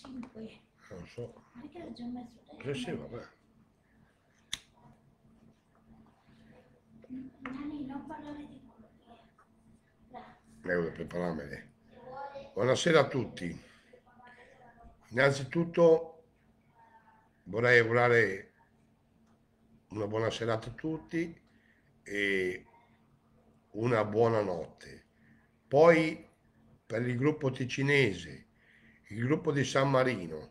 25. Non so. Perché l'ho già messo dentro? Che eh sì, vabbè. Nani, non parlare di quello. Ecco, preparameli. Buonasera a tutti. Innanzitutto vorrei augurare una buona serata a tutti e una buona notte. Poi per il gruppo ticinese il gruppo di San Marino,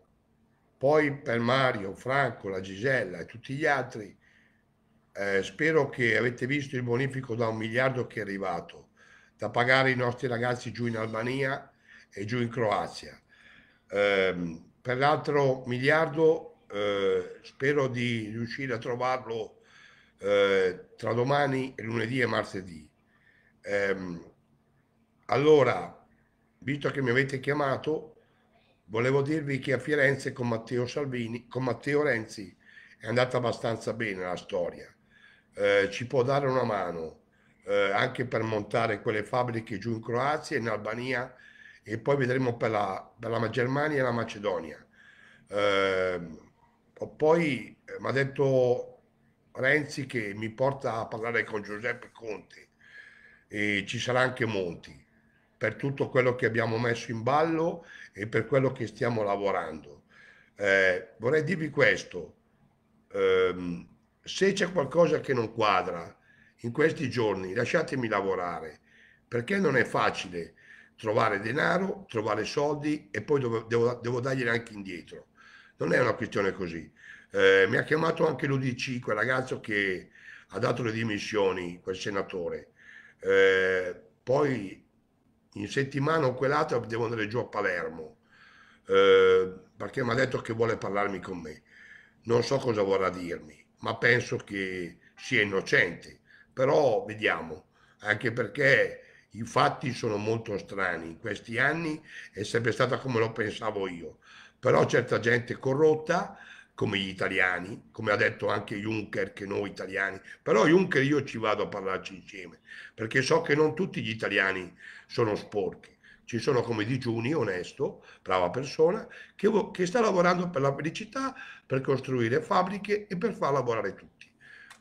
poi per Mario, Franco, la Gisella e tutti gli altri. Eh, spero che avete visto il bonifico da un miliardo che è arrivato da pagare i nostri ragazzi giù in Albania e giù in Croazia. Eh, per l'altro miliardo eh, spero di riuscire a trovarlo eh, tra domani, lunedì e martedì. Ehm, allora, visto che mi avete chiamato, Volevo dirvi che a Firenze con Matteo, Salvini, con Matteo Renzi è andata abbastanza bene la storia. Eh, ci può dare una mano eh, anche per montare quelle fabbriche giù in Croazia, in Albania e poi vedremo per la, per la Germania e la Macedonia. Ehm, eh, poi mi ha detto Renzi che mi porta a parlare con Giuseppe Conte e ci sarà anche Monti per tutto quello che abbiamo messo in ballo e per quello che stiamo lavorando. Eh, vorrei dirvi questo, ehm, se c'è qualcosa che non quadra in questi giorni lasciatemi lavorare, perché non è facile trovare denaro, trovare soldi e poi devo, devo, devo darglieli anche indietro. Non è una questione così. Eh, mi ha chiamato anche l'UDC, quel ragazzo che ha dato le dimissioni, quel senatore. Eh, poi in settimana o quell'altra devo andare giù a Palermo eh, perché mi ha detto che vuole parlarmi con me. Non so cosa vorrà dirmi, ma penso che sia innocente. Però vediamo, anche perché i fatti sono molto strani. In questi anni è sempre stata come lo pensavo io. Però certa gente corrotta come gli italiani, come ha detto anche Juncker che noi italiani, però Juncker io ci vado a parlarci insieme, perché so che non tutti gli italiani sono sporchi, ci sono come digiuni, onesto, brava persona, che, che sta lavorando per la felicità, per costruire fabbriche e per far lavorare tutti.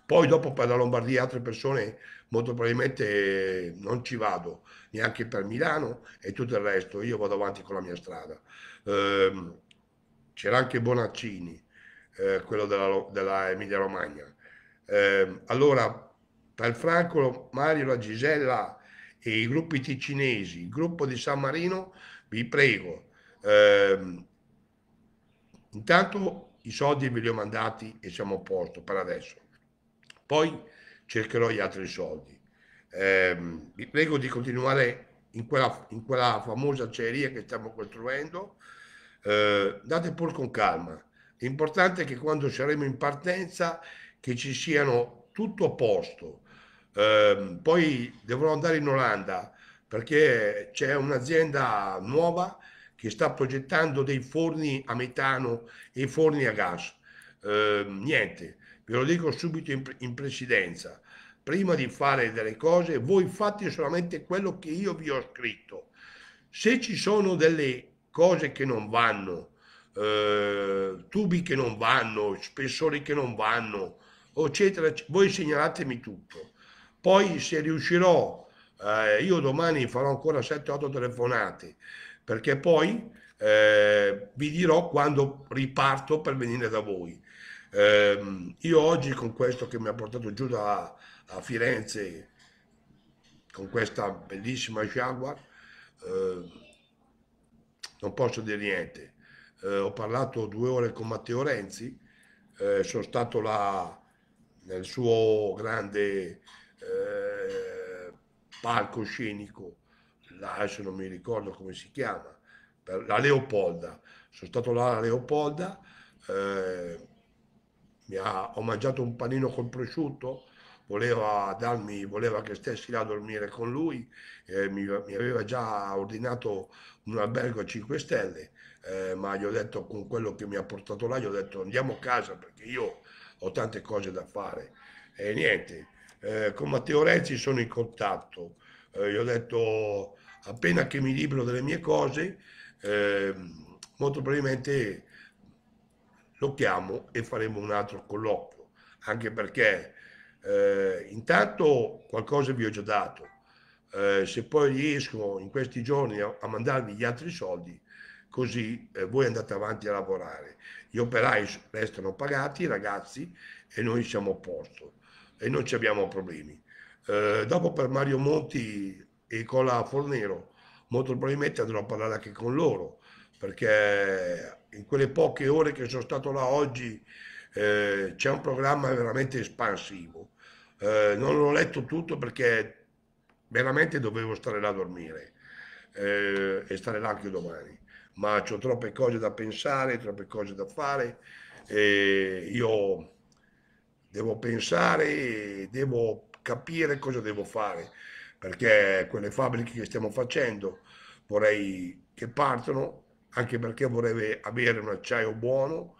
Poi dopo per la Lombardia altre persone molto probabilmente non ci vado, neanche per Milano e tutto il resto, io vado avanti con la mia strada. Ehm, c'era anche Bonaccini, eh, quello della, della Emilia Romagna. Eh, allora, per Franco, Mario, la Gisella e i gruppi ticinesi, il gruppo di San Marino, vi prego, eh, intanto i soldi ve li ho mandati e siamo a posto per adesso. Poi cercherò gli altri soldi. Ehm, vi prego di continuare in quella, in quella famosa acciaieria che stiamo costruendo. Eh, date pur con calma L'importante è che quando saremo in partenza che ci siano tutto a posto. Eh, poi dovrò andare in Olanda perché c'è un'azienda nuova che sta progettando dei forni a metano e forni a gas. Eh, niente, ve lo dico subito in, in presidenza. Prima di fare delle cose, voi fate solamente quello che io vi ho scritto. Se ci sono delle cose che non vanno, eh, tubi che non vanno, spessori che non vanno, eccetera. Voi segnalatemi tutto. Poi se riuscirò, eh, io domani farò ancora 7-8 telefonate, perché poi eh, vi dirò quando riparto per venire da voi. Ehm, io oggi con questo che mi ha portato giù da, da Firenze, con questa bellissima Jaguar, eh, non posso dire niente eh, ho parlato due ore con Matteo Renzi, eh, sono stato là nel suo grande eh, palcoscenico, là, adesso non mi ricordo come si chiama, per, la Leopolda, sono stato là alla Leopolda, eh, ha, ho mangiato un panino col prosciutto, voleva darmi, voleva che stessi là a dormire con lui, eh, mi, mi, aveva già ordinato un albergo a 5 stelle, eh, ma gli ho detto con quello che mi ha portato là, gli ho detto andiamo a casa perché io ho tante cose da fare. E niente, eh, con Matteo Renzi sono in contatto, eh, gli ho detto appena che mi libero delle mie cose, ehm, molto probabilmente lo chiamo e faremo un altro colloquio, anche perché eh, intanto qualcosa vi ho già dato, eh, se poi riesco in questi giorni a, a mandarvi gli altri soldi, così eh, voi andate avanti a lavorare. Gli operai restano pagati, i ragazzi, e noi siamo a posto e non ci abbiamo problemi. Eh, dopo per Mario Monti e Cola Fornero, molto probabilmente andrò a parlare anche con loro, perché in quelle poche ore che sono stato là oggi eh, c'è un programma veramente espansivo. Eh, non l'ho letto tutto perché veramente dovevo stare là a dormire eh, e stare là anche domani, ma ho troppe cose da pensare, troppe cose da fare. io devo pensare, devo capire cosa devo fare, perché quelle fabbriche che stiamo facendo vorrei che partano, anche perché vorrei avere un acciaio buono,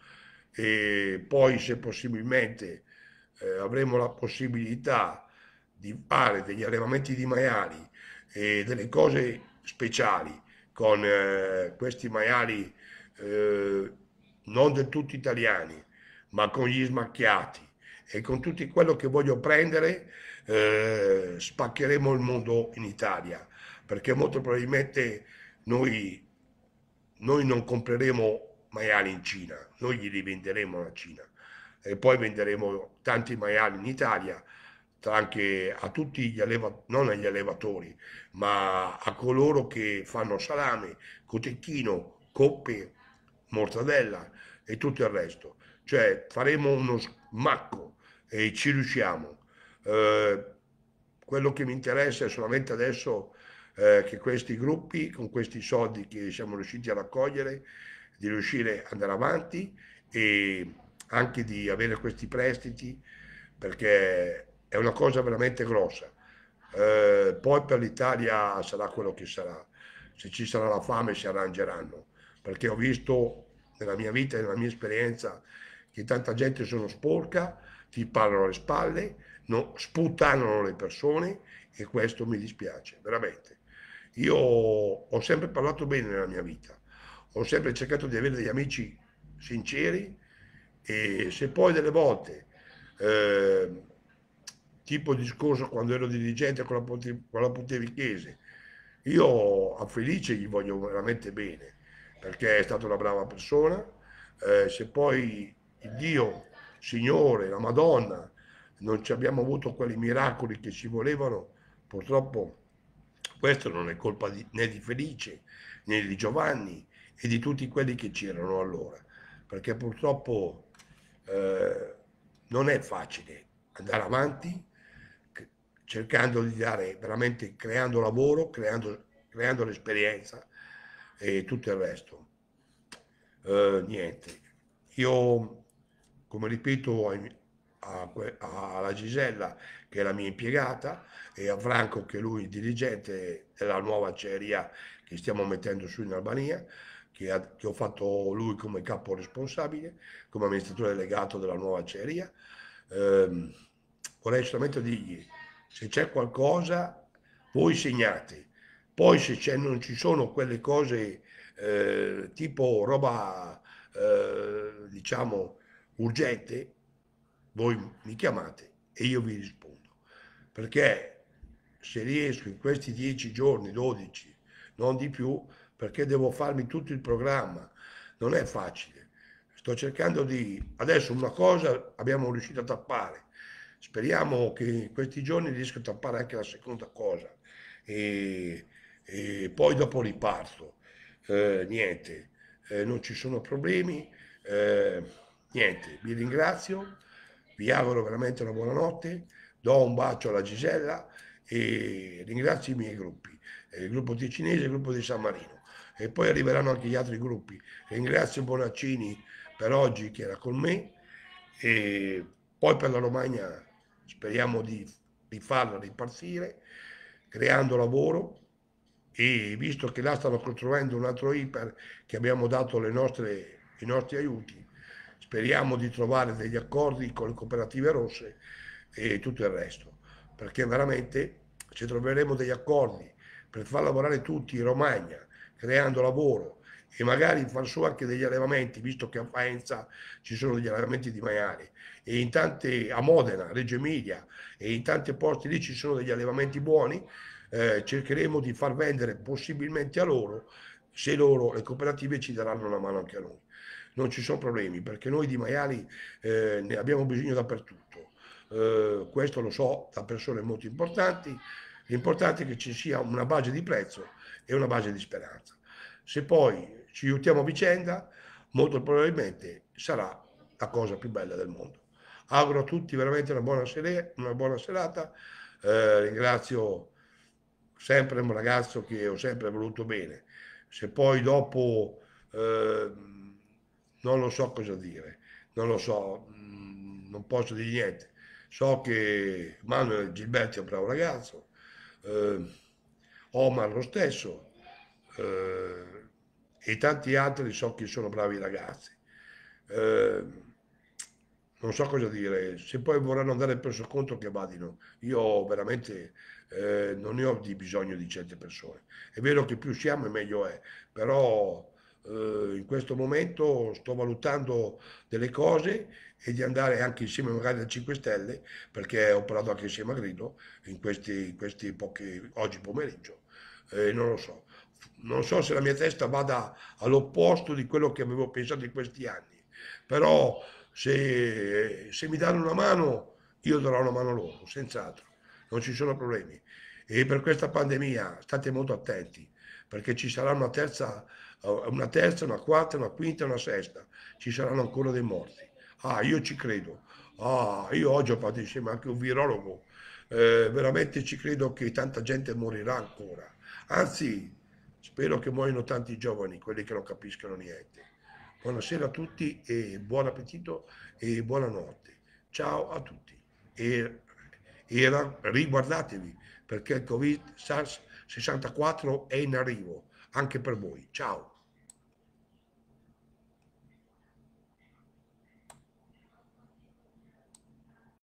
e poi se possibilmente eh, avremo la possibilità di fare degli allevamenti di maiali e delle cose speciali con eh, questi maiali eh, non del tutto italiani, ma con gli smacchiati e con tutto quello che voglio prendere, eh, spaccheremo il mondo in Italia, perché molto probabilmente noi, noi non compreremo maiali in Cina, noi gli rivenderemo la Cina e poi venderemo tanti maiali in Italia anche a tutti gli allevatori, non agli allevatori, ma a coloro che fanno salame, cotecchino, coppe, mortadella e tutto il resto. Cioè faremo uno smacco e ci riusciamo. Eh, quello che mi interessa è solamente adesso eh, che questi gruppi, con questi soldi che siamo riusciti a raccogliere, di riuscire ad andare avanti e anche di avere questi prestiti perché è una cosa veramente grossa. Eh, poi per l'Italia sarà quello che sarà, se ci sarà la fame si arrangeranno, perché ho visto nella mia vita e nella mia esperienza che tanta gente sono sporca, ti parlano le spalle, no, sputtanano le persone e questo mi dispiace, veramente. Io ho sempre parlato bene nella mia vita, ho sempre cercato di avere degli amici sinceri e se poi delle volte, eh, tipo discorso quando ero dirigente con la, Ponte, Pontevichese, io a Felice gli voglio veramente bene perché è stata una brava persona, eh, se poi il Dio, Signore, la Madonna, non ci abbiamo avuto quei miracoli che ci volevano, purtroppo questo non è colpa di, né di Felice né di Giovanni, e di tutti quelli che c'erano allora, perché purtroppo eh, non è facile andare avanti cercando di dare veramente creando lavoro, creando, creando l'esperienza e tutto il resto. Eh, niente, io come ripeto alla Gisella che è la mia impiegata e a Franco che è lui il dirigente della nuova acciaieria che stiamo mettendo su in Albania, che, ha, che ho fatto lui come capo responsabile, come amministratore delegato della nuova Ceria. Eh, vorrei solamente dirgli, se c'è qualcosa, voi segnate. Poi se non ci sono quelle cose eh, tipo roba, eh, diciamo, urgente, voi mi chiamate e io vi rispondo. Perché se riesco in questi dieci giorni, dodici, non di più, perché devo farmi tutto il programma. Non è facile. Sto cercando di... Adesso una cosa abbiamo riuscito a tappare. Speriamo che in questi giorni riesca a tappare anche la seconda cosa. E, e poi dopo riparto. Eh, niente, eh, non ci sono problemi. Eh, niente, vi ringrazio, vi auguro veramente una buona notte, do un bacio alla Gisella e ringrazio i miei gruppi, eh, il gruppo ticinese e il gruppo di San Marino e poi arriveranno anche gli altri gruppi. Ringrazio Bonaccini per oggi che era con me e poi per la Romagna speriamo di, di farla ripartire creando lavoro e visto che là stanno costruendo un altro IPER che abbiamo dato nostre, i nostri aiuti, speriamo di trovare degli accordi con le cooperative rosse e tutto il resto, perché veramente se troveremo degli accordi per far lavorare tutti in Romagna, creando lavoro e magari far su anche degli allevamenti, visto che a Faenza ci sono degli allevamenti di maiali e in tante, a Modena, Reggio Emilia e in tanti posti lì ci sono degli allevamenti buoni, eh, cercheremo di far vendere possibilmente a loro se loro, le cooperative ci daranno una mano anche a noi. Non ci sono problemi perché noi di maiali eh, ne abbiamo bisogno dappertutto. Eh, questo lo so da persone molto importanti, L'importante è che ci sia una base di prezzo e una base di speranza. Se poi ci aiutiamo a vicenda, molto probabilmente sarà la cosa più bella del mondo. Auguro a tutti veramente una buona, sere- una buona serata. Eh, ringrazio sempre un ragazzo che ho sempre voluto bene. Se poi dopo eh, non lo so cosa dire, non lo so, mm, non posso dire niente. So che Manuel Gilberti è un bravo ragazzo, eh, Oman oh, lo stesso eh, e tanti altri so che sono bravi ragazzi. Eh, non so cosa dire, se poi vorranno andare per conto che vadino, io veramente eh, non ne ho di bisogno di certe persone. È vero che più siamo e meglio è, però eh, in questo momento sto valutando delle cose e di andare anche insieme magari al 5 Stelle, perché ho parlato anche insieme a Grillo in questi, questi pochi, oggi pomeriggio, eh, non lo so. Non so se la mia testa vada all'opposto di quello che avevo pensato in questi anni, però se, se mi danno una mano io darò una mano loro, senz'altro, non ci sono problemi. E per questa pandemia state molto attenti, perché ci sarà una terza eh, una terza, una quarta, una quinta, una sesta, ci saranno ancora dei morti. Ah, io ci credo. Ah, io oggi ho fatto insieme anche un virologo. Eh, veramente ci credo che tanta gente morirà ancora. Anzi, spero che muoiano tanti giovani, quelli che non capiscono niente. Buonasera a tutti e buon appetito e buonanotte. Ciao a tutti e, e riguardatevi perché il Covid-64 è in arrivo anche per voi. Ciao.